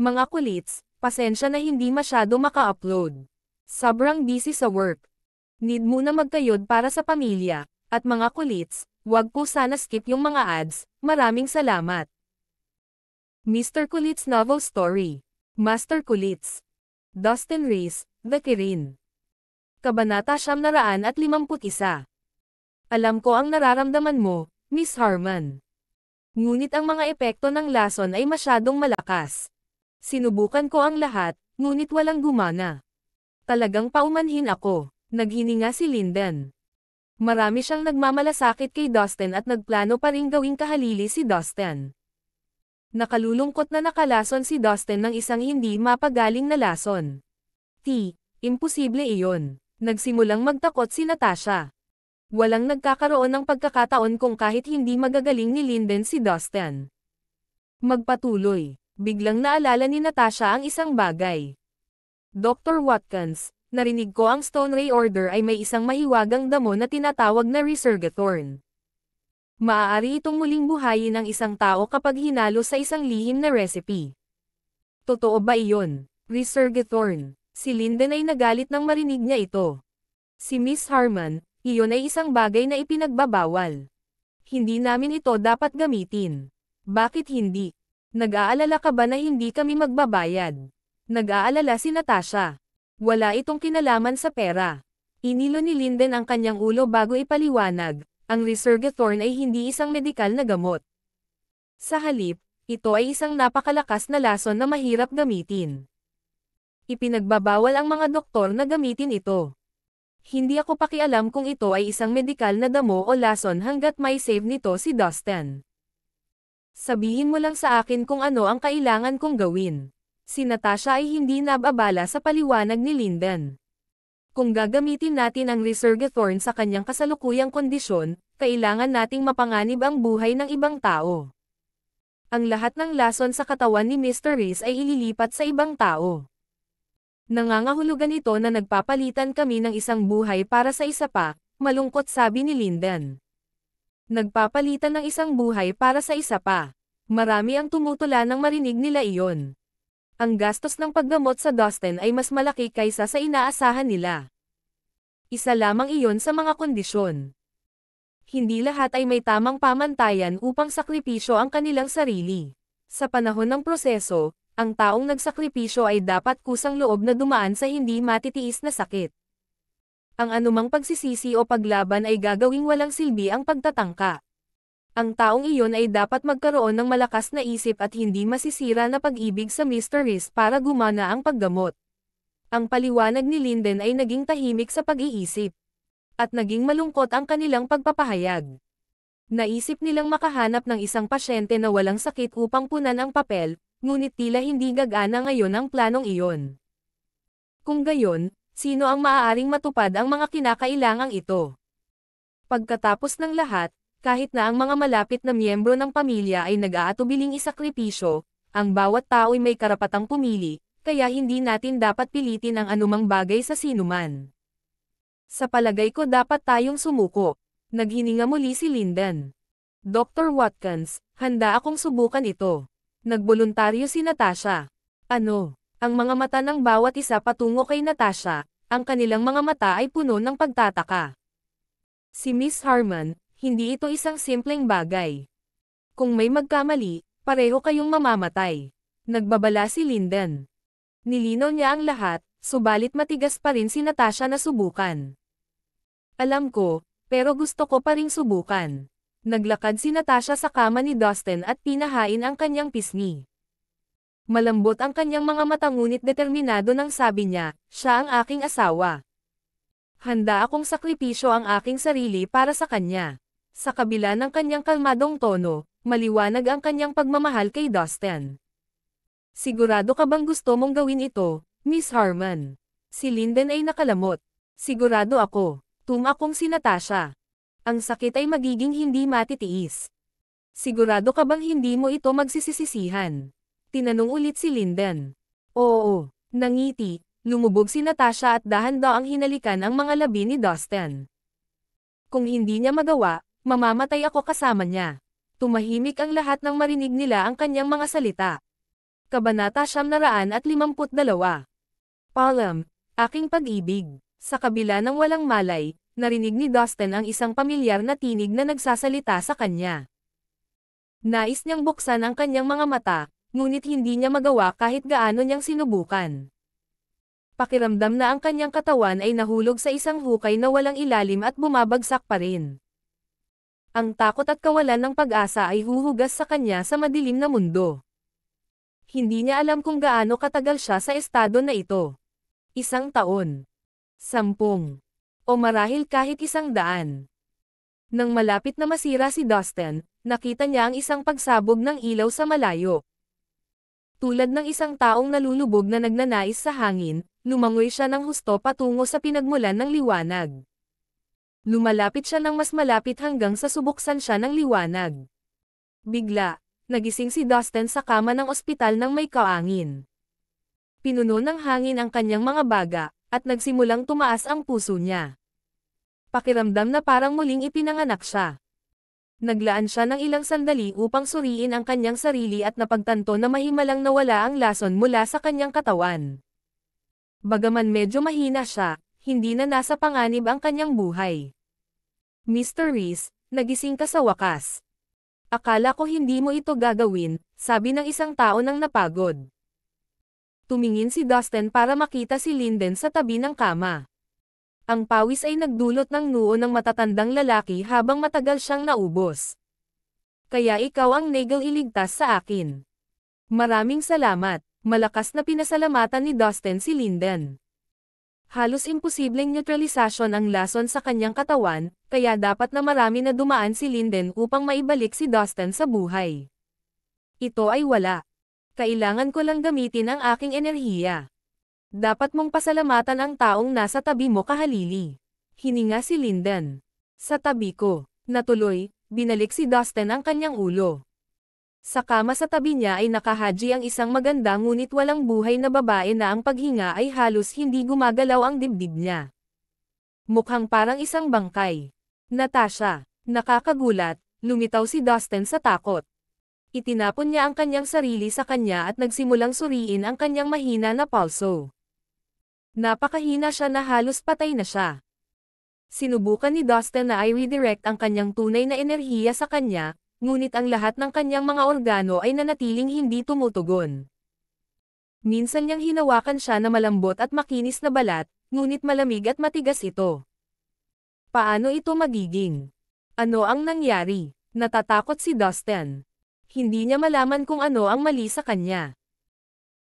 Mga kulits, pasensya na hindi masyado maka-upload. Sobrang busy sa work. Need muna magkayod para sa pamilya, at mga kulits, wag po sana skip yung mga ads, maraming salamat. Mr. Kulits Novel Story Master Kulits Dustin Reese, The Kirin Kabanata Siyam Naraan at Limamput Isa Alam ko ang nararamdaman mo, Miss Harman. Ngunit ang mga epekto ng lason ay masyadong malakas. Sinubukan ko ang lahat, ngunit walang gumana. Talagang paumanhin ako. Naghininga si Linden. Marami siyang nagmamalasakit kay Dustin at nagplano pa rin gawing kahalili si Dustin. Nakalulungkot na nakalason si Dustin ng isang hindi mapagaling na lason. T. Imposible iyon. Nagsimulang magtakot si Natasha. Walang nagkakaroon ng pagkakataon kung kahit hindi magagaling ni Linden si Dustin. Magpatuloy. Biglang naalala ni Natasha ang isang bagay. Dr. Watkins, narinig ko ang Stone Ray Order ay may isang mahiwagang damo na tinatawag na Resurgathorn. Maaari itong muling buhayin ng isang tao kapag hinalo sa isang lihim na recipe. Totoo ba iyon? Resurgathorn. Si Linden ay nagalit nang marinig niya ito. Si Miss Harmon, iyon ay isang bagay na ipinagbabawal. Hindi namin ito dapat gamitin. Bakit hindi? Nag-aalala ka ba na hindi kami magbabayad? Nag-aalala si Natasha. Wala itong kinalaman sa pera. Inilo ni Linden ang kanyang ulo bago ipaliwanag, ang Resurgathorn ay hindi isang medikal na gamot. Sa halip, ito ay isang napakalakas na lason na mahirap gamitin. Ipinagbabawal ang mga doktor na gamitin ito. Hindi ako pakialam kung ito ay isang medikal na damo o lason hanggat may save nito si Dustin. Sabihin mo lang sa akin kung ano ang kailangan kong gawin. Si Natasha ay hindi nababala sa paliwanag ni Linden. Kung gagamitin natin ang Resurgathorn sa kanyang kasalukuyang kondisyon, kailangan nating mapanganib ang buhay ng ibang tao. Ang lahat ng lason sa katawan ni Mr. Reese ay ililipat sa ibang tao. Nangangahulugan ito na nagpapalitan kami ng isang buhay para sa isa pa, malungkot sabi ni Linden. Nagpapalitan ng isang buhay para sa isa pa. Marami ang tumutula nang marinig nila iyon. Ang gastos ng paggamot sa Dustin ay mas malaki kaysa sa inaasahan nila. Isa lamang iyon sa mga kondisyon. Hindi lahat ay may tamang pamantayan upang sakripisyo ang kanilang sarili. Sa panahon ng proseso, ang taong nagsakripisyo ay dapat kusang loob na dumaan sa hindi matitiis na sakit ang anumang pagsisisi o paglaban ay gagawing walang silbi ang pagtatangka. Ang taong iyon ay dapat magkaroon ng malakas na isip at hindi masisira na pag-ibig sa Mr. Riz para gumana ang paggamot. Ang paliwanag ni Linden ay naging tahimik sa pag-iisip. At naging malungkot ang kanilang pagpapahayag. Naisip nilang makahanap ng isang pasyente na walang sakit upang punan ang papel, ngunit tila hindi gagana ngayon ang planong iyon. Kung gayon, sino ang maaaring matupad ang mga kinakailangang ito. Pagkatapos ng lahat, kahit na ang mga malapit na miyembro ng pamilya ay nag-aatubiling isakripisyo, ang bawat tao ay may karapatang pumili, kaya hindi natin dapat pilitin ang anumang bagay sa sinuman. Sa palagay ko dapat tayong sumuko. Naghininga muli si Linden. Dr. Watkins, handa akong subukan ito. Nagboluntaryo si Natasha. Ano? Ang mga mata ng bawat isa patungo kay Natasha, ang kanilang mga mata ay puno ng pagtataka. Si Miss Harmon, hindi ito isang simpleng bagay. Kung may magkamali, pareho kayong mamamatay. Nagbabala si Linden. Nilinaw niya ang lahat, subalit matigas pa rin si Natasha na subukan. Alam ko, pero gusto ko pa ring subukan. Naglakad si Natasha sa kama ni Dustin at pinahain ang kanyang pisngi. Malambot ang kanyang mga mata ngunit determinado nang sabi niya, siya ang aking asawa. Handa akong sakripisyo ang aking sarili para sa kanya. Sa kabila ng kanyang kalmadong tono, maliwanag ang kanyang pagmamahal kay Dustin. Sigurado ka bang gusto mong gawin ito, Miss Harmon? Si Linden ay nakalamot. Sigurado ako. Tumakong si Natasha. Ang sakit ay magiging hindi matitiis. Sigurado ka bang hindi mo ito magsisisihan? Tinanong ulit si Linden. Oo, nangiti, lumubog si Natasha at dahan-daang hinalikan ang mga labi ni Dustin. Kung hindi niya magawa, mamamatay ako kasama niya. Tumahimik ang lahat ng marinig nila ang kanyang mga salita. Kabanata Siyam Naraan at Limamput Dalawa. Palm, aking pag-ibig. Sa kabila ng walang malay, narinig ni Dustin ang isang pamilyar na tinig na nagsasalita sa kanya. Nais niyang buksan ang kanyang mga mata, ngunit hindi niya magawa kahit gaano niyang sinubukan. Pakiramdam na ang kanyang katawan ay nahulog sa isang hukay na walang ilalim at bumabagsak pa rin. Ang takot at kawalan ng pag-asa ay huhugas sa kanya sa madilim na mundo. Hindi niya alam kung gaano katagal siya sa estado na ito. Isang taon. Sampung. O marahil kahit isang daan. Nang malapit na masira si Dustin, nakita niya ang isang pagsabog ng ilaw sa malayo. Tulad ng isang taong nalulubog na nagnanais sa hangin, lumangoy siya ng husto patungo sa pinagmulan ng liwanag. Lumalapit siya ng mas malapit hanggang sa subuksan siya ng liwanag. Bigla, nagising si Dustin sa kama ng ospital ng may kaangin. Pinuno ng hangin ang kanyang mga baga, at nagsimulang tumaas ang puso niya. Pakiramdam na parang muling ipinanganak siya. Naglaan siya ng ilang sandali upang suriin ang kanyang sarili at napagtanto na mahimalang nawala ang lason mula sa kanyang katawan. Bagaman medyo mahina siya, hindi na nasa panganib ang kanyang buhay. Mr. Reese, nagising ka sa wakas. Akala ko hindi mo ito gagawin, sabi ng isang tao nang napagod. Tumingin si Dustin para makita si Linden sa tabi ng kama ang pawis ay nagdulot ng noo ng matatandang lalaki habang matagal siyang naubos. Kaya ikaw ang Nagel iligtas sa akin. Maraming salamat, malakas na pinasalamatan ni Dustin si Linden. Halos imposibleng neutralisasyon ang lason sa kanyang katawan, kaya dapat na marami na dumaan si Linden upang maibalik si Dustin sa buhay. Ito ay wala. Kailangan ko lang gamitin ang aking enerhiya. Dapat mong pasalamatan ang taong nasa tabi mo kahalili. Hininga si Linden. Sa tabi ko, natuloy, binalik si Dustin ang kanyang ulo. Sa kama sa tabi niya ay nakahaji ang isang maganda ngunit walang buhay na babae na ang paghinga ay halos hindi gumagalaw ang dibdib niya. Mukhang parang isang bangkay. Natasha, nakakagulat, lumitaw si Dustin sa takot. Itinapon niya ang kanyang sarili sa kanya at nagsimulang suriin ang kanyang mahina na palso. Napakahina siya na halos patay na siya. Sinubukan ni Dustin na i-redirect ang kanyang tunay na enerhiya sa kanya, ngunit ang lahat ng kanyang mga organo ay nanatiling hindi tumutugon. Minsan niyang hinawakan siya na malambot at makinis na balat, ngunit malamig at matigas ito. Paano ito magiging? Ano ang nangyari? Natatakot si Dustin. Hindi niya malaman kung ano ang mali sa kanya.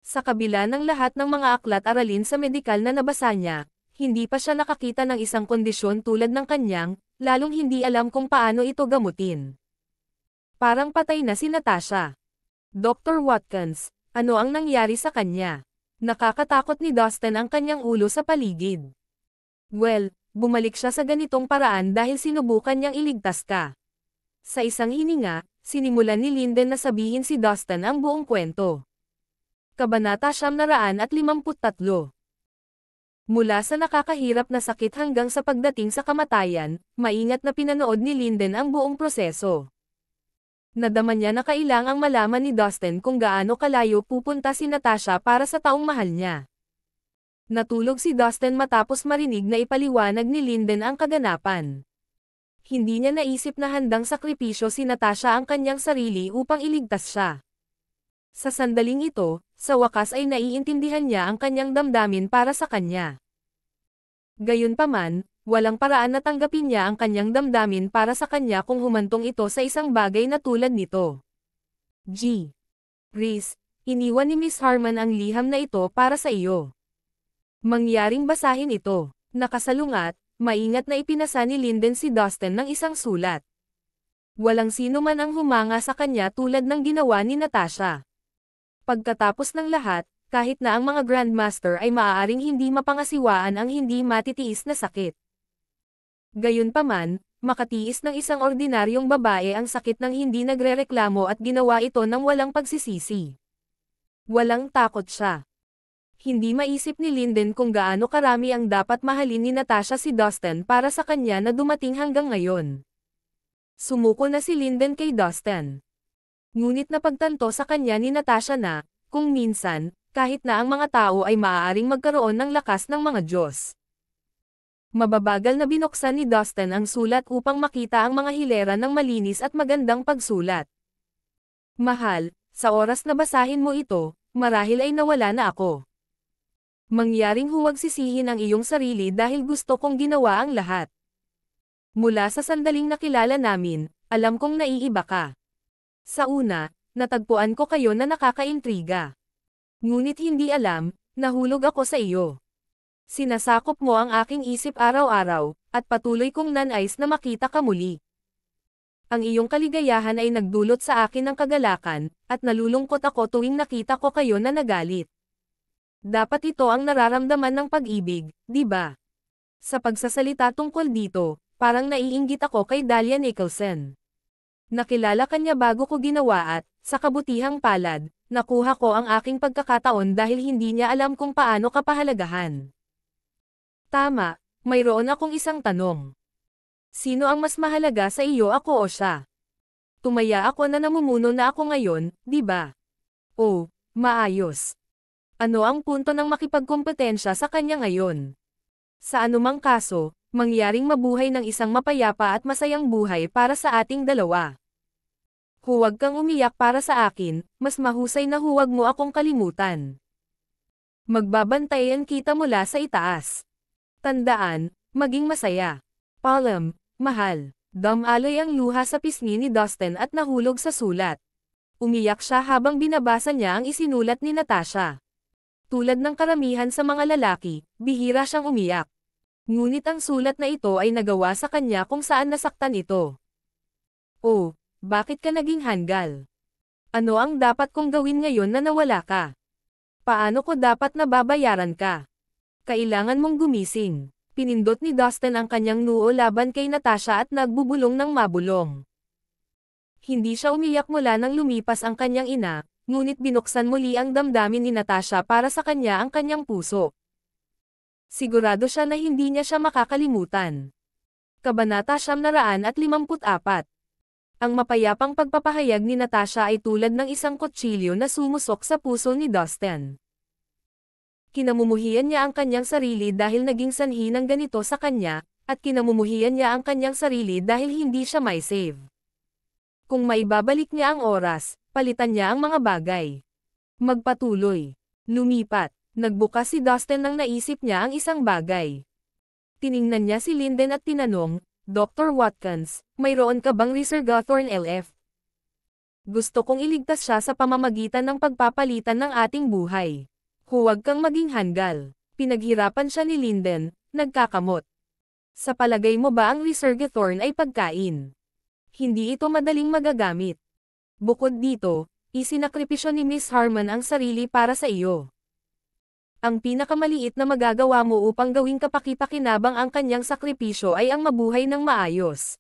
Sa kabila ng lahat ng mga aklat-aralin sa medikal na nabasa niya, hindi pa siya nakakita ng isang kondisyon tulad ng kanyang, lalong hindi alam kung paano ito gamutin. Parang patay na si Natasha. Dr. Watkins, ano ang nangyari sa kanya? Nakakatakot ni Dustin ang kanyang ulo sa paligid. Well, bumalik siya sa ganitong paraan dahil sinubukan niyang iligtas ka. Sa isang hininga, sinimulan ni Linden na sabihin si Dustin ang buong kwento. Kabanata Siyamnaraan Mula sa nakakahirap na sakit hanggang sa pagdating sa kamatayan, maingat na pinanood ni Linden ang buong proseso. Nadama niya na kailangang malaman ni Dustin kung gaano kalayo pupunta si Natasha para sa taong mahal niya. Natulog si Dustin matapos marinig na ipaliwanag ni Linden ang kaganapan. Hindi niya naisip na handang sakripisyo si Natasha ang kanyang sarili upang iligtas siya. Sa sandaling ito, sa wakas ay naiintindihan niya ang kanyang damdamin para sa kanya. Gayunpaman, walang paraan na tanggapin niya ang kanyang damdamin para sa kanya kung humantong ito sa isang bagay na tulad nito. G. Reese, iniwan ni Miss Harman ang liham na ito para sa iyo. Mangyaring basahin ito, nakasalungat, maingat na ipinasa ni Linden si Dustin ng isang sulat. Walang sino man ang humanga sa kanya tulad ng ginawa ni Natasha. Pagkatapos ng lahat, kahit na ang mga Grandmaster ay maaaring hindi mapangasiwaan ang hindi matitiis na sakit. Gayunpaman, makatiis ng isang ordinaryong babae ang sakit ng hindi nagrereklamo at ginawa ito ng walang pagsisisi. Walang takot siya. Hindi maisip ni Linden kung gaano karami ang dapat mahalin ni Natasha si Dustin para sa kanya na dumating hanggang ngayon. Sumuko na si Linden kay Dustin. Ngunit napagtanto sa kanya ni Natasha na, kung minsan, kahit na ang mga tao ay maaaring magkaroon ng lakas ng mga Diyos. Mababagal na binuksan ni Dustin ang sulat upang makita ang mga hilera ng malinis at magandang pagsulat. Mahal, sa oras na basahin mo ito, marahil ay nawala na ako. Mangyaring huwag sisihin ang iyong sarili dahil gusto kong ginawa ang lahat. Mula sa sandaling nakilala namin, alam kong naiiba ka. Sa una, natagpuan ko kayo na nakakaintriga. Ngunit hindi alam, nahulog ako sa iyo. Sinasakop mo ang aking isip araw-araw, at patuloy kong nanais na makita ka muli. Ang iyong kaligayahan ay nagdulot sa akin ng kagalakan, at nalulungkot ako tuwing nakita ko kayo na nagalit. Dapat ito ang nararamdaman ng pag-ibig, di ba? Sa pagsasalita tungkol dito, parang naiinggit ako kay Dahlia Nicholson. Nakilala kanya bago ko ginawa at, sa kabutihang palad, nakuha ko ang aking pagkakataon dahil hindi niya alam kung paano kapahalagahan. Tama, mayroon akong isang tanong. Sino ang mas mahalaga sa iyo ako o siya? Tumaya ako na namumuno na ako ngayon, di ba? Oh, maayos. Ano ang punto ng makipagkompetensya sa kanya ngayon? Sa anumang kaso, mangyaring mabuhay ng isang mapayapa at masayang buhay para sa ating dalawa. Huwag kang umiyak para sa akin, mas mahusay na huwag mo akong kalimutan. Magbabantayan kita mula sa itaas. Tandaan, maging masaya. Palm, mahal. Damaloy ang luha sa pisngi ni Dustin at nahulog sa sulat. Umiyak siya habang binabasa niya ang isinulat ni Natasha. Tulad ng karamihan sa mga lalaki, bihira siyang umiyak. Ngunit ang sulat na ito ay nagawa sa kanya kung saan nasaktan ito. Oh, bakit ka naging hanggal? Ano ang dapat kong gawin ngayon na nawala ka? Paano ko dapat nababayaran ka? Kailangan mong gumising. Pinindot ni Dustin ang kanyang noo laban kay Natasha at nagbubulong ng mabulong. Hindi siya umiyak mula nang lumipas ang kanyang ina, ngunit binuksan muli ang damdamin ni Natasha para sa kanya ang kanyang puso. Sigurado siya na hindi niya siya makakalimutan. Kabanata Siyam Naraan at 54 ang mapayapang pagpapahayag ni Natasha ay tulad ng isang kutsilyo na sumusok sa puso ni Dustin. Kinamumuhian niya ang kanyang sarili dahil naging sanhi ng ganito sa kanya, at kinamumuhian niya ang kanyang sarili dahil hindi siya may save. Kung maibabalik niya ang oras, palitan niya ang mga bagay. Magpatuloy. Lumipat. Nagbukas si Dustin nang naisip niya ang isang bagay. Tiningnan niya si Linden at tinanong, Dr. Watkins, mayroon ka bang Reser Gathorn LF? Gusto kong iligtas siya sa pamamagitan ng pagpapalitan ng ating buhay. Huwag kang maging hanggal. Pinaghirapan siya ni Linden, nagkakamot. Sa palagay mo ba ang Reser Gathorn ay pagkain? Hindi ito madaling magagamit. Bukod dito, isinakripisyo ni Miss Harmon ang sarili para sa iyo ang pinakamaliit na magagawa mo upang gawing kapakipakinabang ang kanyang sakripisyo ay ang mabuhay ng maayos.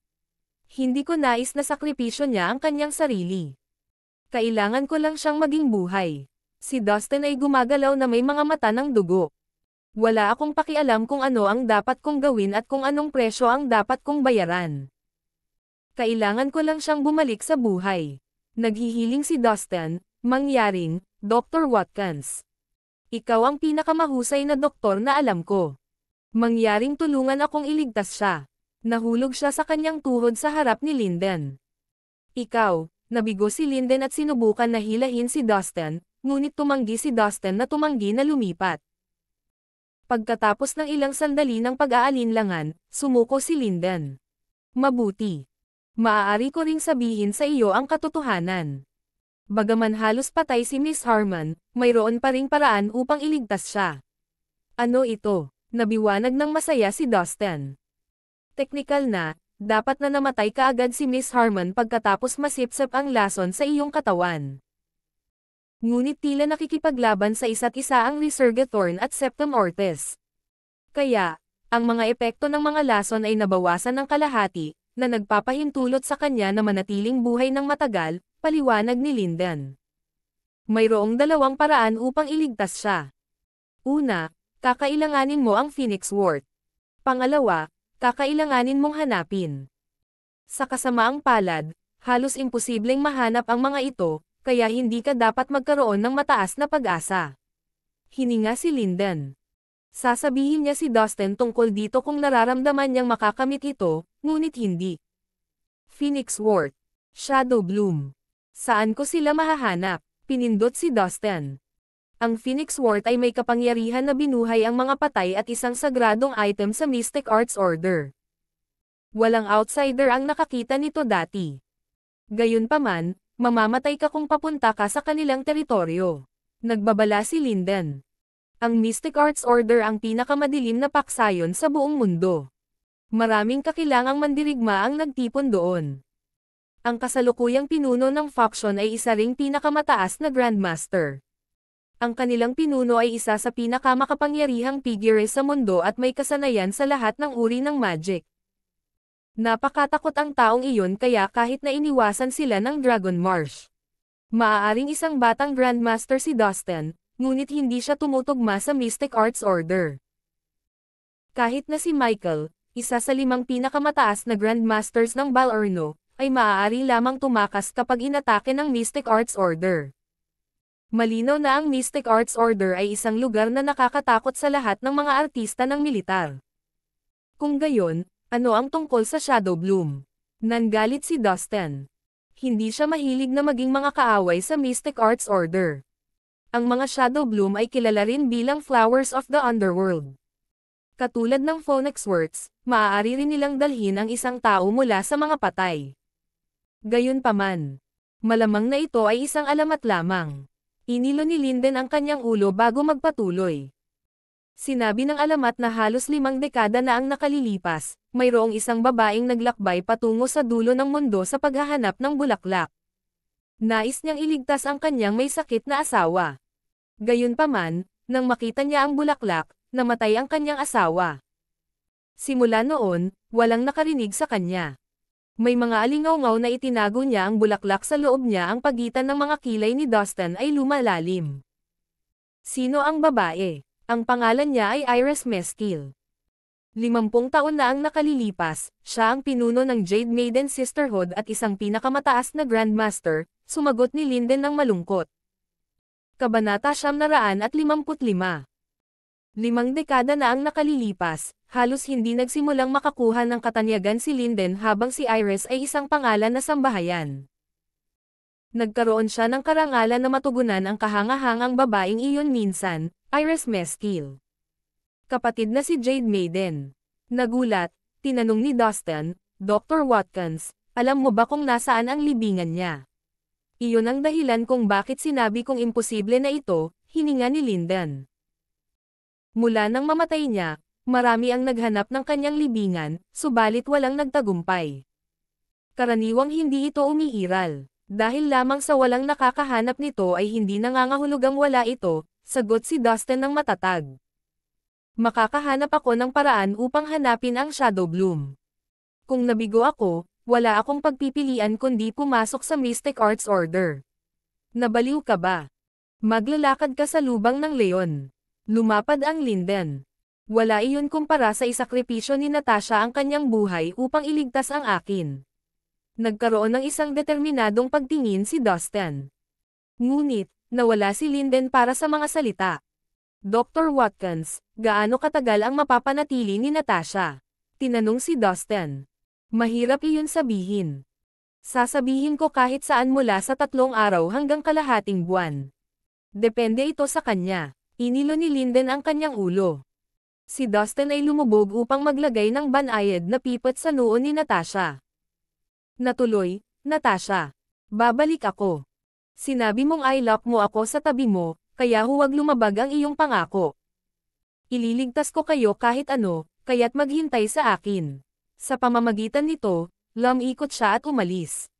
Hindi ko nais na sakripisyo niya ang kanyang sarili. Kailangan ko lang siyang maging buhay. Si Dustin ay gumagalaw na may mga mata ng dugo. Wala akong pakialam kung ano ang dapat kong gawin at kung anong presyo ang dapat kong bayaran. Kailangan ko lang siyang bumalik sa buhay. Naghihiling si Dustin, mangyaring, Dr. Watkins. Ikaw ang pinakamahusay na doktor na alam ko. Mangyaring tulungan akong iligtas siya. Nahulog siya sa kanyang tuhod sa harap ni Linden. Ikaw, nabigo si Linden at sinubukan na hilahin si Dustin, ngunit tumanggi si Dustin na tumanggi na lumipat. Pagkatapos ng ilang sandali ng pag-aalinlangan, sumuko si Linden. Mabuti. Maaari ko ring sabihin sa iyo ang katotohanan. Bagaman halos patay si Miss Harmon, mayroon pa ring paraan upang iligtas siya. Ano ito? Nabiwanag ng masaya si Dustin. Technical na, dapat na namatay kaagad si Miss Harmon pagkatapos masipsap ang lason sa iyong katawan. Ngunit tila nakikipaglaban sa isa't isa ang Thorn at Septum Ortis. Kaya, ang mga epekto ng mga lason ay nabawasan ng kalahati, na nagpapahintulot sa kanya na manatiling buhay ng matagal, paliwanag ni Linden. Mayroong dalawang paraan upang iligtas siya. Una, kakailanganin mo ang Phoenix Ward. Pangalawa, kakailanganin mong hanapin. Sa kasamaang palad, halos imposibleng mahanap ang mga ito, kaya hindi ka dapat magkaroon ng mataas na pag-asa. Hininga si Linden. Sasabihin niya si Dustin tungkol dito kung nararamdaman niyang makakamit ito, ngunit hindi. Phoenix Ward. Shadow Bloom. Saan ko sila mahahanap? Pinindot si Dustin. Ang Phoenix Wart ay may kapangyarihan na binuhay ang mga patay at isang sagradong item sa Mystic Arts Order. Walang outsider ang nakakita nito dati. Gayunpaman, mamamatay ka kung papunta ka sa kanilang teritoryo. Nagbabala si Linden. Ang Mystic Arts Order ang pinakamadilim na paksayon sa buong mundo. Maraming kakilangang mandirigma ang nagtipon doon ang kasalukuyang pinuno ng faction ay isa ring pinakamataas na Grandmaster. Ang kanilang pinuno ay isa sa pinakamakapangyarihang figure sa mundo at may kasanayan sa lahat ng uri ng magic. Napakatakot ang taong iyon kaya kahit na iniwasan sila ng Dragon Marsh. Maaaring isang batang Grandmaster si Dustin, ngunit hindi siya tumutugma sa Mystic Arts Order. Kahit na si Michael, isa sa limang pinakamataas na Grandmasters ng Balorno, ay maaari lamang tumakas kapag inatake ng Mystic Arts Order. Malinaw na ang Mystic Arts Order ay isang lugar na nakakatakot sa lahat ng mga artista ng militar. Kung gayon, ano ang tungkol sa Shadow Bloom? Nanggalit si Dustin. Hindi siya mahilig na maging mga kaaway sa Mystic Arts Order. Ang mga Shadow Bloom ay kilala rin bilang Flowers of the Underworld. Katulad ng Phonex Words, maaari rin nilang dalhin ang isang tao mula sa mga patay. Gayunpaman, malamang na ito ay isang alamat lamang. Inilo ni Linden ang kanyang ulo bago magpatuloy. Sinabi ng alamat na halos limang dekada na ang nakalilipas, mayroong isang babaeng naglakbay patungo sa dulo ng mundo sa paghahanap ng bulaklak. Nais niyang iligtas ang kanyang may sakit na asawa. Gayunpaman, nang makita niya ang bulaklak, namatay ang kanyang asawa. Simula noon, walang nakarinig sa kanya. May mga alingaw na itinago niya ang bulaklak sa loob niya ang pagitan ng mga kilay ni Dustin ay lumalalim. Sino ang babae? Ang pangalan niya ay Iris Meskil. Limampung taon na ang nakalilipas, siya ang pinuno ng Jade Maiden Sisterhood at isang pinakamataas na Grandmaster, sumagot ni Linden ng malungkot. Kabanata siyam naraan at limamput lima. Limang dekada na ang nakalilipas, halos hindi nagsimulang makakuha ng katanyagan si Linden habang si Iris ay isang pangalan na sambahayan. Nagkaroon siya ng karangalan na matugunan ang kahangahangang babaeng iyon minsan, Iris Mesquil. Kapatid na si Jade Maiden. Nagulat, tinanong ni Dustin, Dr. Watkins, alam mo ba kung nasaan ang libingan niya? Iyon ang dahilan kung bakit sinabi kong imposible na ito, hininga ni Linden. Mula nang mamatay niya, marami ang naghanap ng kanyang libingan, subalit walang nagtagumpay. Karaniwang hindi ito umiiral. Dahil lamang sa walang nakakahanap nito ay hindi nangangahulugang wala ito, sagot si Dustin ng matatag. Makakahanap ako ng paraan upang hanapin ang Shadow Bloom. Kung nabigo ako, wala akong pagpipilian kundi pumasok sa Mystic Arts Order. Nabaliw ka ba? Maglalakad ka sa lubang ng leon. Lumapad ang linden. Wala iyon kumpara sa isakripisyo ni Natasha ang kanyang buhay upang iligtas ang akin. Nagkaroon ng isang determinadong pagtingin si Dustin. Ngunit, nawala si Linden para sa mga salita. Dr. Watkins, gaano katagal ang mapapanatili ni Natasha? Tinanong si Dustin. Mahirap iyon sabihin. Sasabihin ko kahit saan mula sa tatlong araw hanggang kalahating buwan. Depende ito sa kanya. Inilo ni Linden ang kanyang ulo si Dustin ay lumubog upang maglagay ng banayad na pipet sa noo ni Natasha. Natuloy, Natasha. Babalik ako. Sinabi mong I love mo ako sa tabi mo, kaya huwag lumabag ang iyong pangako. Ililigtas ko kayo kahit ano, kaya't maghintay sa akin. Sa pamamagitan nito, lumikot siya at umalis.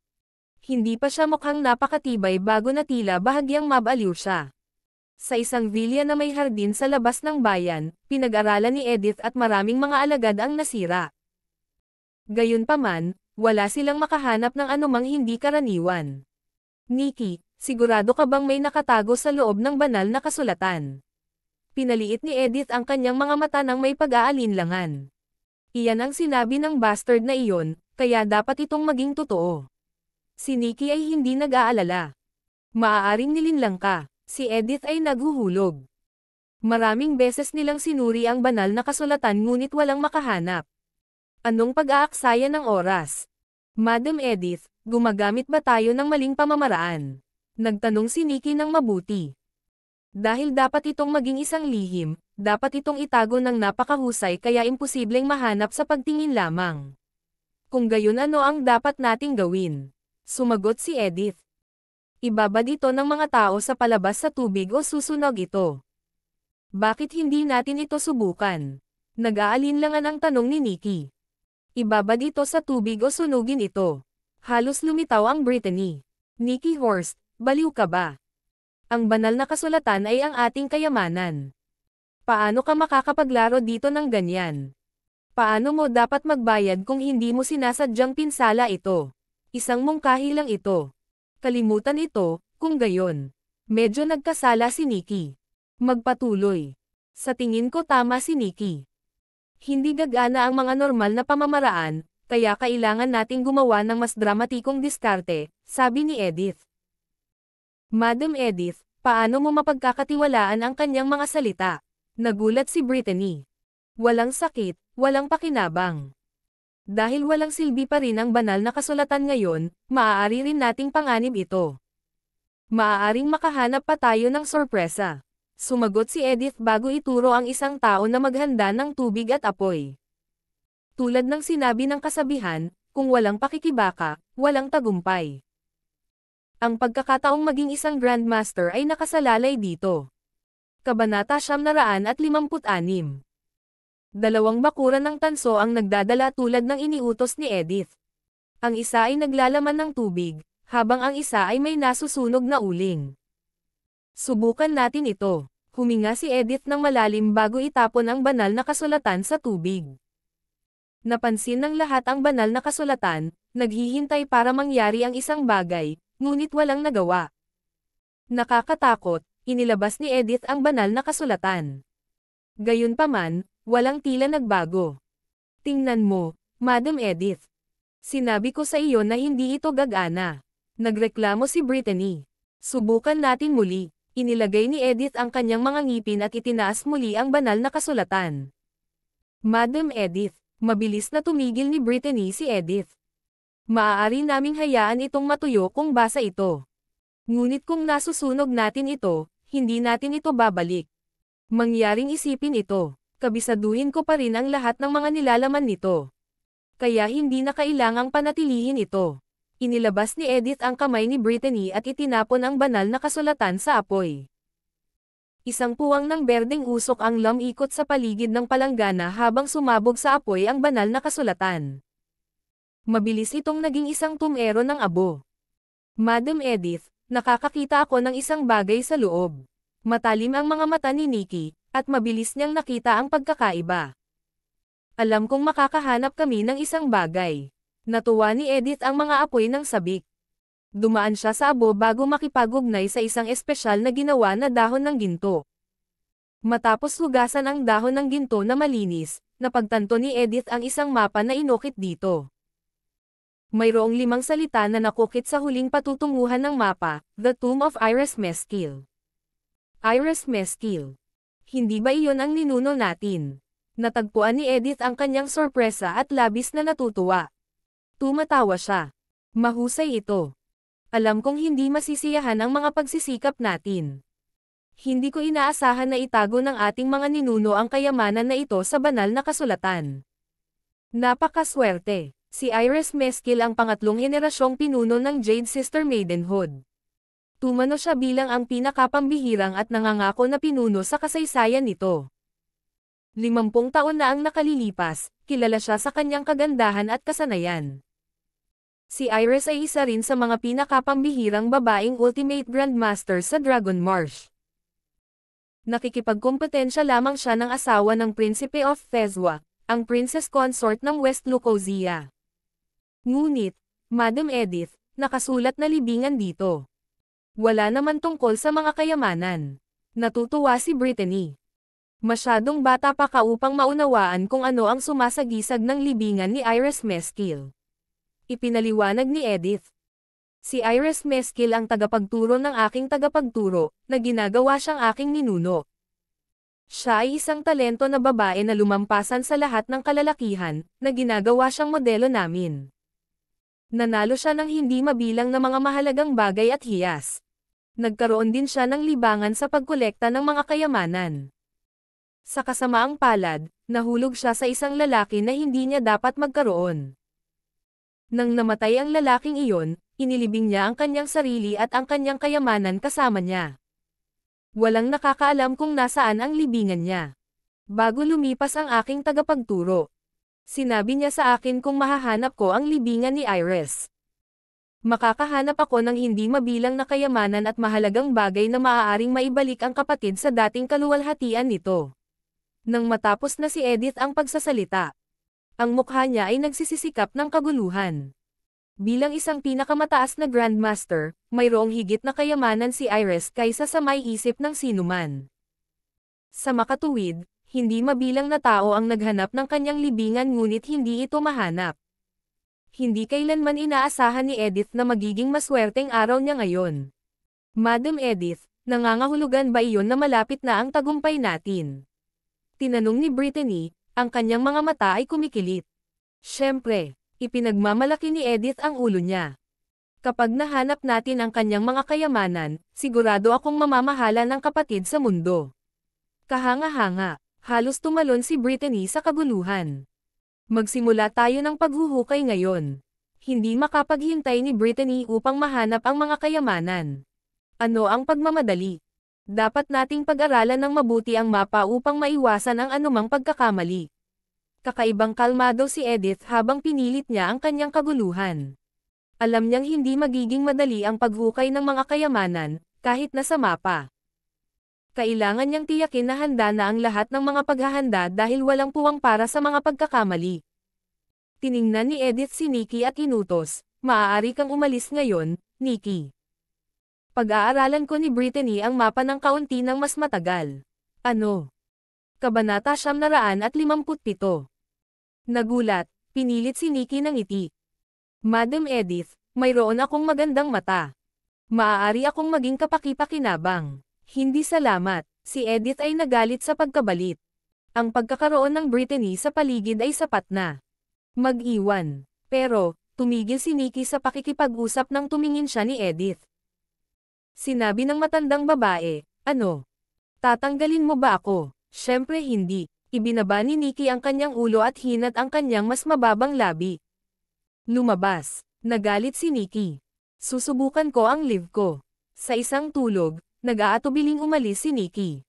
Hindi pa siya mukhang napakatibay bago na tila bahagyang mabaliw siya. Sa isang villa na may hardin sa labas ng bayan, pinag-aralan ni Edith at maraming mga alagad ang nasira. Gayunpaman, wala silang makahanap ng anumang hindi karaniwan. Nikki, sigurado ka bang may nakatago sa loob ng banal na kasulatan? Pinaliit ni Edith ang kanyang mga mata nang may pag-aalinlangan. Iyan ang sinabi ng bastard na iyon, kaya dapat itong maging totoo. Si Nikki ay hindi nag-aalala. Maaaring nilinlang ka si Edith ay naghuhulog. Maraming beses nilang sinuri ang banal na kasulatan ngunit walang makahanap. Anong pag-aaksaya ng oras? Madam Edith, gumagamit ba tayo ng maling pamamaraan? Nagtanong si Nikki ng mabuti. Dahil dapat itong maging isang lihim, dapat itong itago ng napakahusay kaya imposibleng mahanap sa pagtingin lamang. Kung gayon ano ang dapat nating gawin? Sumagot si Edith ibabad ito ng mga tao sa palabas sa tubig o susunog ito. Bakit hindi natin ito subukan? Nag-aalinlangan ang tanong ni Nikki. Ibabad ito sa tubig o sunugin ito. Halos lumitaw ang Brittany. Nikki Horst, baliw ka ba? Ang banal na kasulatan ay ang ating kayamanan. Paano ka makakapaglaro dito ng ganyan? Paano mo dapat magbayad kung hindi mo sinasadyang pinsala ito? Isang mungkahi lang ito kalimutan ito, kung gayon. Medyo nagkasala si Nikki. Magpatuloy. Sa tingin ko tama si Nikki. Hindi gagana ang mga normal na pamamaraan, kaya kailangan nating gumawa ng mas dramatikong diskarte, sabi ni Edith. Madam Edith, paano mo mapagkakatiwalaan ang kanyang mga salita? Nagulat si Brittany. Walang sakit, walang pakinabang. Dahil walang silbi pa rin ang banal na kasulatan ngayon, maaari rin nating panganib ito. Maaaring makahanap pa tayo ng sorpresa. Sumagot si Edith bago ituro ang isang tao na maghanda ng tubig at apoy. Tulad ng sinabi ng kasabihan, kung walang pakikibaka, walang tagumpay. Ang pagkakataong maging isang grandmaster ay nakasalalay dito. Kabanata 356 Dalawang bakura ng tanso ang nagdadala tulad ng iniutos ni Edith. Ang isa ay naglalaman ng tubig, habang ang isa ay may nasusunog na uling. Subukan natin ito. Huminga si Edith ng malalim bago itapon ang banal na kasulatan sa tubig. Napansin ng lahat ang banal na kasulatan, naghihintay para mangyari ang isang bagay, ngunit walang nagawa. Nakakatakot, inilabas ni Edith ang banal na kasulatan. Gayunpaman, Walang tila nagbago. Tingnan mo, Madam Edith. Sinabi ko sa iyo na hindi ito gagana. Nagreklamo si Brittany. Subukan natin muli. Inilagay ni Edith ang kanyang mga ngipin at itinaas muli ang banal na kasulatan. Madam Edith, mabilis na tumigil ni Brittany si Edith. Maaari naming hayaan itong matuyo kung basa ito. Ngunit kung nasusunog natin ito, hindi natin ito babalik. Mangyaring isipin ito kabisaduhin ko pa rin ang lahat ng mga nilalaman nito. Kaya hindi na kailangang panatilihin ito. Inilabas ni Edith ang kamay ni Brittany at itinapon ang banal na kasulatan sa apoy. Isang puwang ng berdeng usok ang lamikot sa paligid ng palanggana habang sumabog sa apoy ang banal na kasulatan. Mabilis itong naging isang tumero ng abo. Madam Edith, nakakakita ako ng isang bagay sa loob. Matalim ang mga mata ni Nikki, at mabilis niyang nakita ang pagkakaiba. Alam kong makakahanap kami ng isang bagay. Natuwa ni Edith ang mga apoy ng sabik. Dumaan siya sa abo bago makipagugnay sa isang espesyal na ginawa na dahon ng ginto. Matapos hugasan ang dahon ng ginto na malinis, napagtanto ni Edith ang isang mapa na inukit dito. Mayroong limang salita na nakukit sa huling patutunguhan ng mapa, The Tomb of Iris Mesquil. Iris Mesquil hindi ba iyon ang ninuno natin? Natagpuan ni Edith ang kanyang sorpresa at labis na natutuwa. Tumatawa siya. Mahusay ito. Alam kong hindi masisiyahan ang mga pagsisikap natin. Hindi ko inaasahan na itago ng ating mga ninuno ang kayamanan na ito sa banal na kasulatan. Napakaswerte. Si Iris Meskil ang pangatlong henerasyong pinuno ng Jade Sister Maidenhood tumano siya bilang ang pinakapambihirang at nangangako na pinuno sa kasaysayan nito. Limampung taon na ang nakalilipas, kilala siya sa kanyang kagandahan at kasanayan. Si Iris ay isa rin sa mga pinakapambihirang babaeng Ultimate Grandmaster sa Dragon Marsh. Nakikipagkompetensya lamang siya ng asawa ng Prinsipe of Fezwa, ang Princess Consort ng West Lucozia. Ngunit, Madam Edith, nakasulat na libingan dito. Wala naman tungkol sa mga kayamanan. Natutuwa si Brittany. Masyadong bata pa ka upang maunawaan kung ano ang sumasagisag ng libingan ni Iris Meskil. Ipinaliwanag ni Edith. Si Iris Meskil ang tagapagturo ng aking tagapagturo, na ginagawa siyang aking ninuno. Siya ay isang talento na babae na lumampasan sa lahat ng kalalakihan, na ginagawa siyang modelo namin. Nanalo siya ng hindi mabilang na mga mahalagang bagay at hiyas. Nagkaroon din siya ng libangan sa pagkolekta ng mga kayamanan. Sa kasamaang palad, nahulog siya sa isang lalaki na hindi niya dapat magkaroon. Nang namatay ang lalaking iyon, inilibing niya ang kanyang sarili at ang kanyang kayamanan kasama niya. Walang nakakaalam kung nasaan ang libingan niya. Bago lumipas ang aking tagapagturo, Sinabi niya sa akin kung mahahanap ko ang libingan ni Iris. Makakahanap ako ng hindi mabilang na kayamanan at mahalagang bagay na maaaring maibalik ang kapatid sa dating kaluwalhatian nito. Nang matapos na si Edith ang pagsasalita, ang mukha niya ay nagsisisikap ng kaguluhan. Bilang isang pinakamataas na Grandmaster, mayroong higit na kayamanan si Iris kaysa sa may isip ng sinuman. Sa makatuwid, hindi mabilang na tao ang naghanap ng kanyang libingan ngunit hindi ito mahanap. Hindi kailanman inaasahan ni Edith na magiging maswerteng araw niya ngayon. Madam Edith, nangangahulugan ba iyon na malapit na ang tagumpay natin? Tinanong ni Brittany, ang kanyang mga mata ay kumikilit. Siyempre, ipinagmamalaki ni Edith ang ulo niya. Kapag nahanap natin ang kanyang mga kayamanan, sigurado akong mamamahala ng kapatid sa mundo. Kahanga-hanga, halos tumalon si Brittany sa kaguluhan. Magsimula tayo ng paghuhukay ngayon. Hindi makapaghintay ni Brittany upang mahanap ang mga kayamanan. Ano ang pagmamadali? Dapat nating pag-aralan ng mabuti ang mapa upang maiwasan ang anumang pagkakamali. Kakaibang kalmado si Edith habang pinilit niya ang kanyang kaguluhan. Alam niyang hindi magiging madali ang paghukay ng mga kayamanan, kahit nasa mapa. Kailangan niyang tiyakin na handa na ang lahat ng mga paghahanda dahil walang puwang para sa mga pagkakamali. Tiningnan ni Edith si Nikki at inutos, maaari kang umalis ngayon, Nikki. Pag-aaralan ko ni Brittany ang mapa ng kaunti ng mas matagal. Ano? Kabanata siyam naraan at limamputpito. Nagulat, pinilit si Nikki ng ngiti. Madam Edith, mayroon akong magandang mata. Maaari akong maging kapakipakinabang. Hindi salamat, si Edith ay nagalit sa pagkabalit. Ang pagkakaroon ng Brittany sa paligid ay sapat na. Mag-iwan. Pero, tumigil si Nikki sa pakikipag-usap nang tumingin siya ni Edith. Sinabi ng matandang babae, ano? Tatanggalin mo ba ako? Siyempre hindi. Ibinaba ni Nikki ang kanyang ulo at hinat ang kanyang mas mababang labi. Lumabas. Nagalit si Nikki. Susubukan ko ang live ko. Sa isang tulog, nag-aatubiling umalis si Nikki.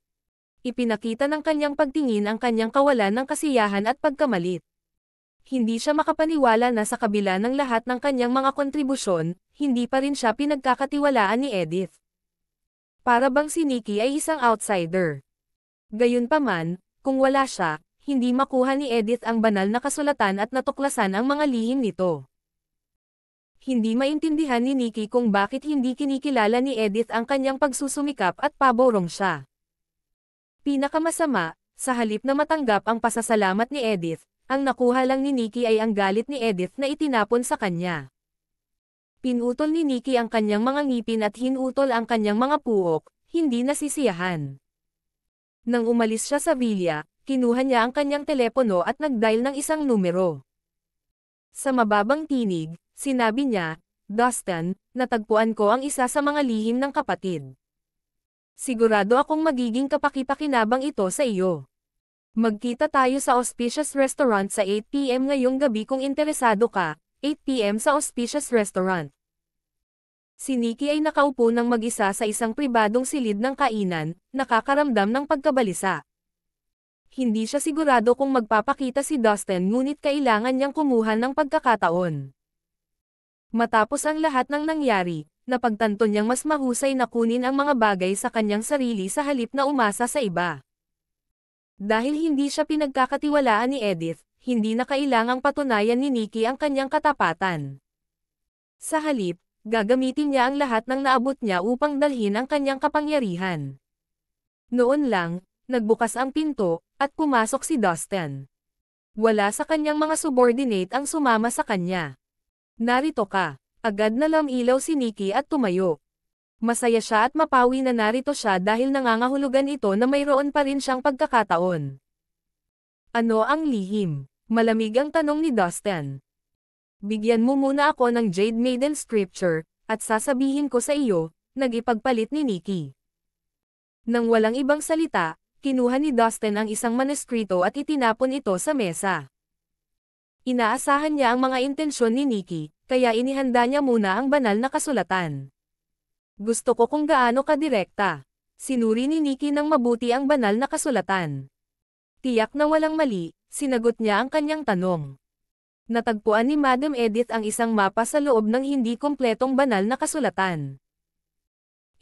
Ipinakita ng kanyang pagtingin ang kanyang kawalan ng kasiyahan at pagkamalit. Hindi siya makapaniwala na sa kabila ng lahat ng kanyang mga kontribusyon, hindi pa rin siya pinagkakatiwalaan ni Edith. Para bang si Nikki ay isang outsider. Gayunpaman, kung wala siya, hindi makuha ni Edith ang banal na kasulatan at natuklasan ang mga lihim nito hindi maintindihan ni Nikki kung bakit hindi kinikilala ni Edith ang kanyang pagsusumikap at paborong siya. Pinakamasama, sa halip na matanggap ang pasasalamat ni Edith, ang nakuha lang ni Nikki ay ang galit ni Edith na itinapon sa kanya. Pinutol ni Nikki ang kanyang mga ngipin at hinutol ang kanyang mga puok, hindi nasisiyahan. Nang umalis siya sa villa, kinuha niya ang kanyang telepono at nagdial ng isang numero. Sa mababang tinig, Sinabi niya, Dustin, natagpuan ko ang isa sa mga lihim ng kapatid. Sigurado akong magiging kapakipakinabang ito sa iyo. Magkita tayo sa Auspicious Restaurant sa 8pm ngayong gabi kung interesado ka, 8pm sa Auspicious Restaurant. Si Nikki ay nakaupo ng mag-isa sa isang pribadong silid ng kainan, nakakaramdam ng pagkabalisa. Hindi siya sigurado kung magpapakita si Dustin ngunit kailangan niyang kumuha ng pagkakataon. Matapos ang lahat ng nangyari, napagtanto niyang mas mahusay na kunin ang mga bagay sa kanyang sarili sa halip na umasa sa iba. Dahil hindi siya pinagkakatiwalaan ni Edith, hindi na kailangang patunayan ni Nikki ang kanyang katapatan. Sa halip, gagamitin niya ang lahat ng naabot niya upang dalhin ang kanyang kapangyarihan. Noon lang, nagbukas ang pinto, at pumasok si Dustin. Wala sa kanyang mga subordinate ang sumama sa kanya. Narito ka. Agad na lang ilaw si Nikki at tumayo. Masaya siya at mapawi na narito siya dahil nangangahulugan ito na mayroon pa rin siyang pagkakataon. Ano ang lihim? Malamig ang tanong ni Dustin. Bigyan mo muna ako ng Jade Maiden Scripture, at sasabihin ko sa iyo, nagipagpalit ni Nikki. Nang walang ibang salita, kinuha ni Dustin ang isang manuskrito at itinapon ito sa mesa. Inaasahan niya ang mga intensyon ni Nikki, kaya inihanda niya muna ang banal na kasulatan. Gusto ko kung gaano ka direkta. Sinuri ni Nikki ng mabuti ang banal na kasulatan. Tiyak na walang mali, sinagot niya ang kanyang tanong. Natagpuan ni Madam Edith ang isang mapa sa loob ng hindi kumpletong banal na kasulatan.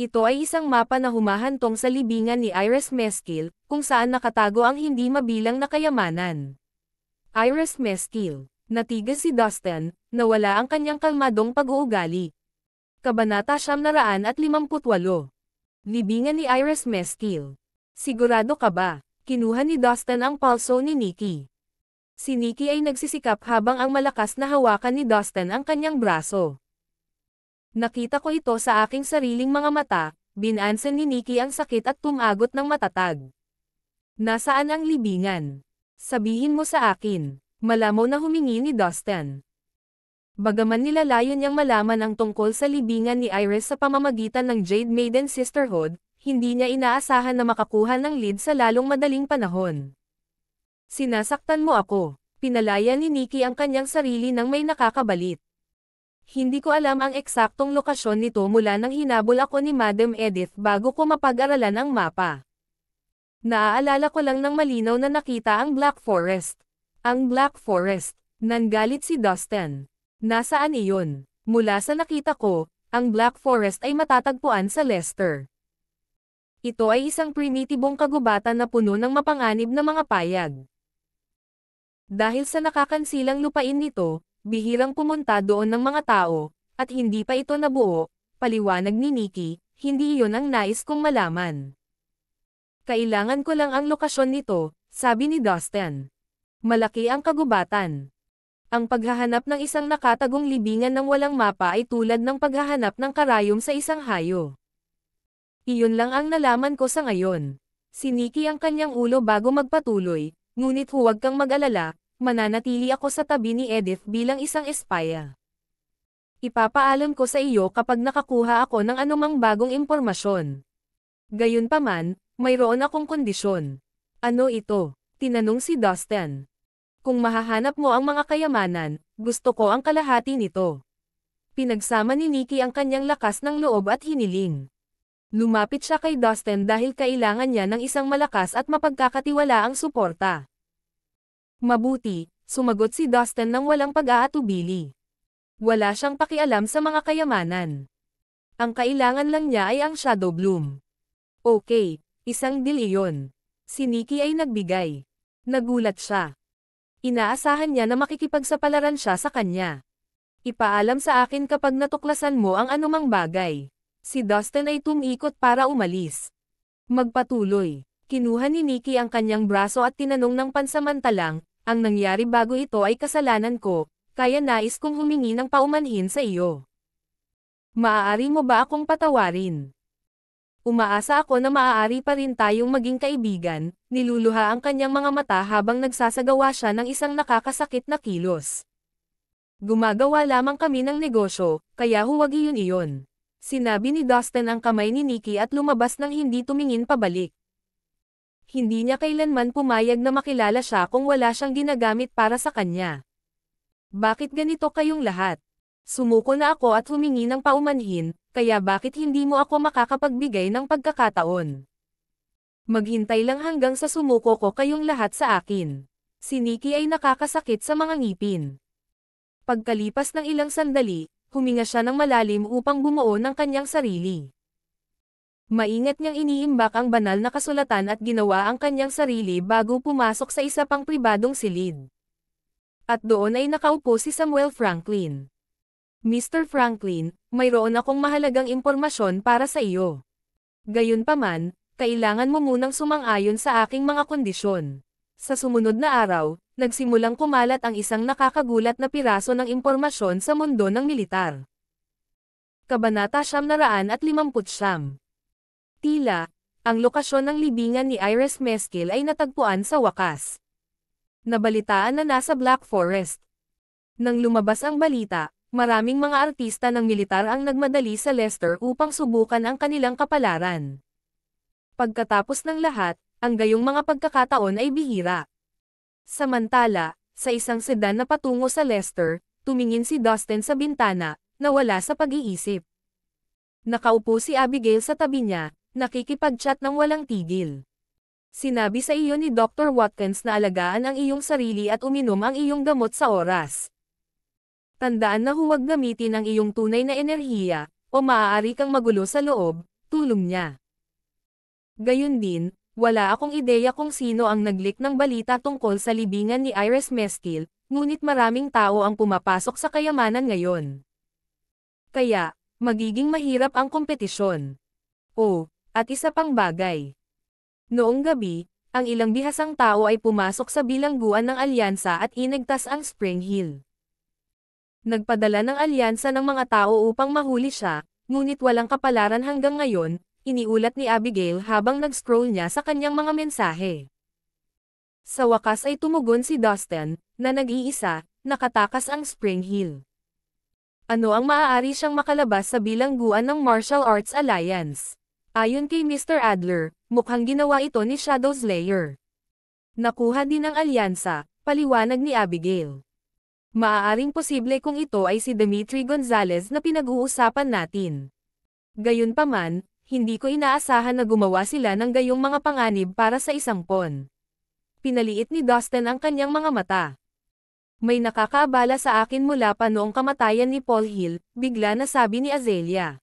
Ito ay isang mapa na humahantong sa libingan ni Iris Meskil, kung saan nakatago ang hindi mabilang na kayamanan. Iris Mesquil. Natigas si Dustin, nawala ang kanyang kalmadong pag-uugali. Kabanata siyam naraan at limamputwalo. Libingan ni Iris Mesquil. Sigurado ka ba? Kinuha ni Dustin ang palso ni Nikki. Si Nikki ay nagsisikap habang ang malakas na hawakan ni Dustin ang kanyang braso. Nakita ko ito sa aking sariling mga mata, binansan ni Nikki ang sakit at tumagot ng matatag. Nasaan ang libingan? Sabihin mo sa akin. Malamo na humingi ni Dustin. Bagaman nilalayon niyang malaman ang tungkol sa libingan ni Iris sa pamamagitan ng Jade Maiden Sisterhood, hindi niya inaasahan na makakuha ng lead sa lalong madaling panahon. Sinasaktan mo ako. Pinalaya ni Nikki ang kanyang sarili nang may nakakabalit. Hindi ko alam ang eksaktong lokasyon nito mula nang hinabol ako ni Madam Edith bago ko mapag-aralan ang mapa. Naaalala ko lang ng malinaw na nakita ang Black Forest. Ang Black Forest, nanggalit si Dustin. Nasaan iyon? Mula sa nakita ko, ang Black Forest ay matatagpuan sa Lester. Ito ay isang primitibong kagubatan na puno ng mapanganib na mga payag. Dahil sa nakakansilang lupain nito, bihirang pumunta doon ng mga tao, at hindi pa ito nabuo, paliwanag ni Nikki, hindi iyon ang nais kong malaman. Kailangan ko lang ang lokasyon nito, sabi ni Dustin. Malaki ang kagubatan. Ang paghahanap ng isang nakatagong libingan ng walang mapa ay tulad ng paghahanap ng karayom sa isang hayo. Iyon lang ang nalaman ko sa ngayon. Siniki ang kanyang ulo bago magpatuloy, ngunit huwag kang mag-alala, mananatili ako sa tabi ni Edith bilang isang espaya. Ipapaalam ko sa iyo kapag nakakuha ako ng anumang bagong impormasyon. Gayunpaman, mayroon akong kondisyon. Ano ito? Tinanong si Dustin. Kung mahahanap mo ang mga kayamanan, gusto ko ang kalahati nito. Pinagsama ni Nikki ang kanyang lakas ng loob at hiniling. Lumapit siya kay Dustin dahil kailangan niya ng isang malakas at mapagkakatiwalaang suporta. Mabuti, sumagot si Dustin ng walang pag-aatubili. Wala siyang pakialam sa mga kayamanan. Ang kailangan lang niya ay ang Shadow Bloom. Okay, Isang dilyon. Si Nikki ay nagbigay. Nagulat siya. Inaasahan niya na makikipagsapalaran siya sa kanya. Ipaalam sa akin kapag natuklasan mo ang anumang bagay. Si Dustin ay tumikot para umalis. Magpatuloy. Kinuha ni Nikki ang kanyang braso at tinanong ng pansamantalang, ang nangyari bago ito ay kasalanan ko, kaya nais kong humingi ng paumanhin sa iyo. Maaari mo ba akong patawarin? Umaasa ako na maaari pa rin tayong maging kaibigan, niluluha ang kanyang mga mata habang nagsasagawa siya ng isang nakakasakit na kilos. Gumagawa lamang kami ng negosyo, kaya huwag iyon iyon. Sinabi ni Dustin ang kamay ni Nikki at lumabas nang hindi tumingin pabalik hindi niya kailanman pumayag na makilala siya kung wala siyang ginagamit para sa kanya. Bakit ganito kayong lahat? Sumuko na ako at humingi ng paumanhin, kaya bakit hindi mo ako makakapagbigay ng pagkakataon? Maghintay lang hanggang sa sumuko ko kayong lahat sa akin. Si Nikki ay nakakasakit sa mga ngipin. Pagkalipas ng ilang sandali, huminga siya ng malalim upang bumuo ng kanyang sarili. Maingat niyang iniimbak ang banal na kasulatan at ginawa ang kanyang sarili bago pumasok sa isa pang pribadong silid. At doon ay nakaupo si Samuel Franklin. Mr. Franklin, mayroon akong mahalagang impormasyon para sa iyo. Gayunpaman, kailangan mo munang sumang-ayon sa aking mga kondisyon. Sa sumunod na araw, nagsimulang kumalat ang isang nakakagulat na piraso ng impormasyon sa mundo ng militar. Kabanata Siyam Naraan at Limamput Siyam Tila, ang lokasyon ng libingan ni Iris Meskil ay natagpuan sa wakas. Nabalitaan na nasa Black Forest. Nang lumabas ang balita, Maraming mga artista ng militar ang nagmadali sa Leicester upang subukan ang kanilang kapalaran. Pagkatapos ng lahat, ang gayong mga pagkakataon ay bihira. Samantala, sa isang sedan na patungo sa Leicester, tumingin si Dustin sa bintana, nawala sa pag-iisip. Nakaupo si Abigail sa tabi niya, nakikipag-chat ng walang tigil. Sinabi sa iyo ni Dr. Watkins na alagaan ang iyong sarili at uminom ang iyong gamot sa oras. Tandaan na huwag gamitin ang iyong tunay na enerhiya, o maaari kang magulo sa loob, tulong niya. Gayun din, wala akong ideya kung sino ang naglik ng balita tungkol sa libingan ni Iris Meskil, ngunit maraming tao ang pumapasok sa kayamanan ngayon. Kaya, magiging mahirap ang kompetisyon. Oh, at isa pang bagay. Noong gabi, ang ilang bihasang tao ay pumasok sa bilangguan ng alyansa at inigtas ang Spring Hill. Nagpadala ng alyansa ng mga tao upang mahuli siya, ngunit walang kapalaran hanggang ngayon, iniulat ni Abigail habang nag-scroll niya sa kanyang mga mensahe. Sa wakas ay tumugon si Dustin, na nag-iisa, nakatakas ang Spring Hill. Ano ang maaari siyang makalabas sa bilangguan ng Martial Arts Alliance? Ayon kay Mr. Adler, mukhang ginawa ito ni Shadow Slayer. Nakuha din ang alyansa, paliwanag ni Abigail. Maaaring posible kung ito ay si Dimitri Gonzalez na pinag-uusapan natin. Gayunpaman, hindi ko inaasahan na gumawa sila ng gayong mga panganib para sa isang pon. Pinaliit ni Dustin ang kanyang mga mata. May nakakaabala sa akin mula pa noong kamatayan ni Paul Hill, bigla na sabi ni Azelia.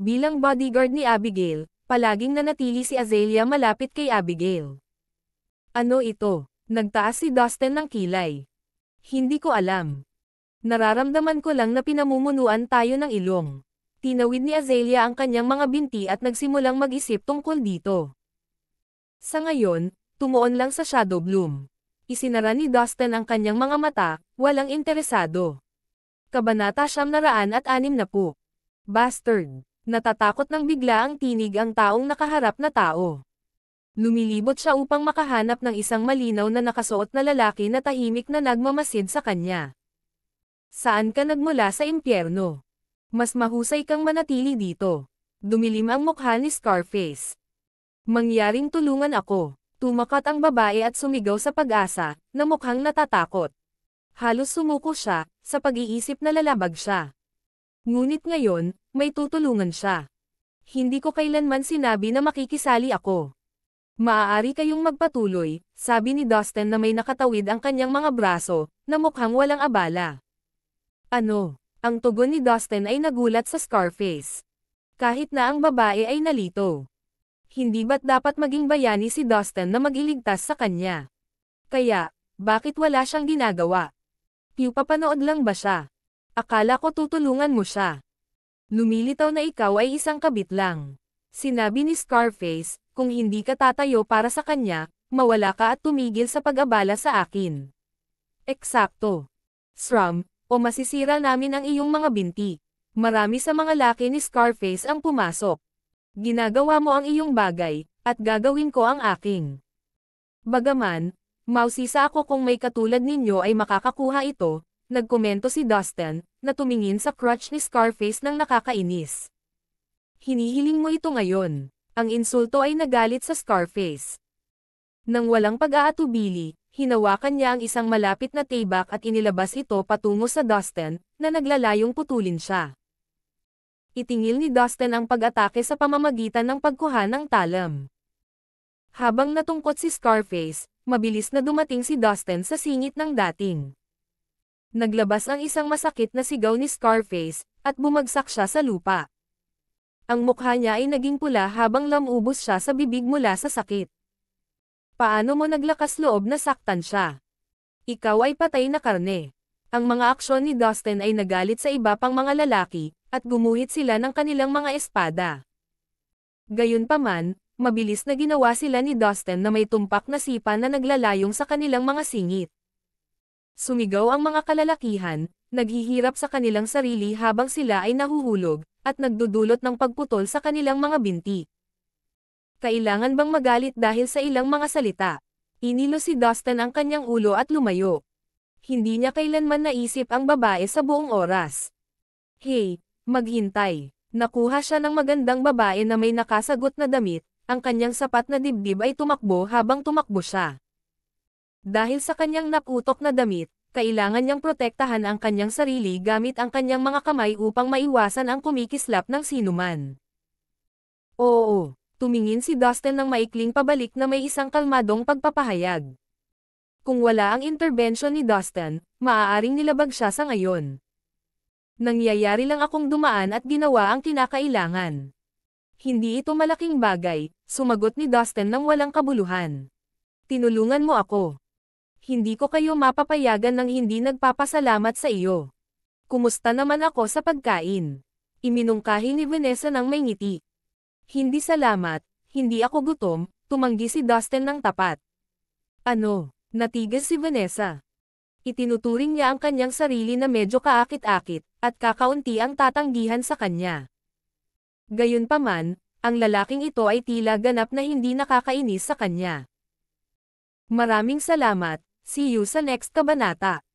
Bilang bodyguard ni Abigail, palaging nanatili si Azelia malapit kay Abigail. Ano ito? Nagtaas si Dustin ng kilay. Hindi ko alam. Nararamdaman ko lang na pinamumunuan tayo ng ilong. Tinawid ni Azelia ang kanyang mga binti at nagsimulang mag-isip tungkol dito. Sa ngayon, tumuon lang sa Shadow Bloom. Isinara ni Dustin ang kanyang mga mata, walang interesado. Kabanata siyam naraan at anim na po. Bastard. Natatakot ng bigla ang tinig ang taong nakaharap na tao. Lumilibot siya upang makahanap ng isang malinaw na nakasuot na lalaki na tahimik na nagmamasid sa kanya. Saan ka nagmula sa impyerno? Mas mahusay kang manatili dito. Dumilim ang mukha ni Scarface. Mangyaring tulungan ako. Tumakat ang babae at sumigaw sa pag-asa, na mukhang natatakot. Halos sumuko siya, sa pag-iisip na lalabag siya. Ngunit ngayon, may tutulungan siya. Hindi ko kailanman sinabi na makikisali ako. Maaari kayong magpatuloy, sabi ni Dustin na may nakatawid ang kanyang mga braso, na mukhang walang abala. Ano? Ang tugon ni Dustin ay nagulat sa Scarface. Kahit na ang babae ay nalito. Hindi ba't dapat maging bayani si Dustin na magiligtas sa kanya? Kaya, bakit wala siyang ginagawa? Piu papanood lang ba siya? Akala ko tutulungan mo siya. Lumilitaw na ikaw ay isang kabit lang. Sinabi ni Scarface, kung hindi ka tatayo para sa kanya, mawala ka at tumigil sa pag-abala sa akin. Eksakto. Sram, o masisira namin ang iyong mga binti. Marami sa mga laki ni Scarface ang pumasok. Ginagawa mo ang iyong bagay, at gagawin ko ang aking. Bagaman, mausisa ako kung may katulad ninyo ay makakakuha ito, nagkomento si Dustin, na tumingin sa crutch ni Scarface ng nakakainis. Hinihiling mo ito ngayon. Ang insulto ay nagalit sa Scarface. Nang walang pag-aatubili, hinawakan niya ang isang malapit na tayback at inilabas ito patungo sa Dustin, na naglalayong putulin siya. Itingil ni Dustin ang pag-atake sa pamamagitan ng pagkuha ng talam. Habang natungkot si Scarface, mabilis na dumating si Dustin sa singit ng dating. Naglabas ang isang masakit na sigaw ni Scarface, at bumagsak siya sa lupa. Ang mukha niya ay naging pula habang lamubos siya sa bibig mula sa sakit. Paano mo naglakas loob na saktan siya? Ikaw ay patay na karne. Ang mga aksyon ni Dustin ay nagalit sa iba pang mga lalaki, at gumuhit sila ng kanilang mga espada. Gayunpaman, mabilis na ginawa sila ni Dustin na may tumpak na sipa na naglalayong sa kanilang mga singit. Sumigaw ang mga kalalakihan, naghihirap sa kanilang sarili habang sila ay nahuhulog, at nagdudulot ng pagputol sa kanilang mga binti. Kailangan bang magalit dahil sa ilang mga salita? Inilo si Dustin ang kanyang ulo at lumayo. Hindi niya kailanman naisip ang babae sa buong oras. Hey, maghintay. Nakuha siya ng magandang babae na may nakasagot na damit, ang kanyang sapat na dibdib ay tumakbo habang tumakbo siya. Dahil sa kanyang naputok na damit, kailangan niyang protektahan ang kanyang sarili gamit ang kanyang mga kamay upang maiwasan ang kumikislap ng sinuman. Oo, tumingin si Dustin ng maikling pabalik na may isang kalmadong pagpapahayag. Kung wala ang intervention ni Dustin, maaaring nilabag siya sa ngayon. Nangyayari lang akong dumaan at ginawa ang kinakailangan. Hindi ito malaking bagay, sumagot ni Dustin ng walang kabuluhan. Tinulungan mo ako hindi ko kayo mapapayagan ng hindi nagpapasalamat sa iyo. Kumusta naman ako sa pagkain? Iminungkahi ni Vanessa ng may ngiti. Hindi salamat, hindi ako gutom, tumanggi si Dustin ng tapat. Ano, natigas si Vanessa. Itinuturing niya ang kanyang sarili na medyo kaakit-akit, at kakaunti ang tatanggihan sa kanya. Gayunpaman, ang lalaking ito ay tila ganap na hindi nakakainis sa kanya. Maraming salamat, See you sa next kabanata.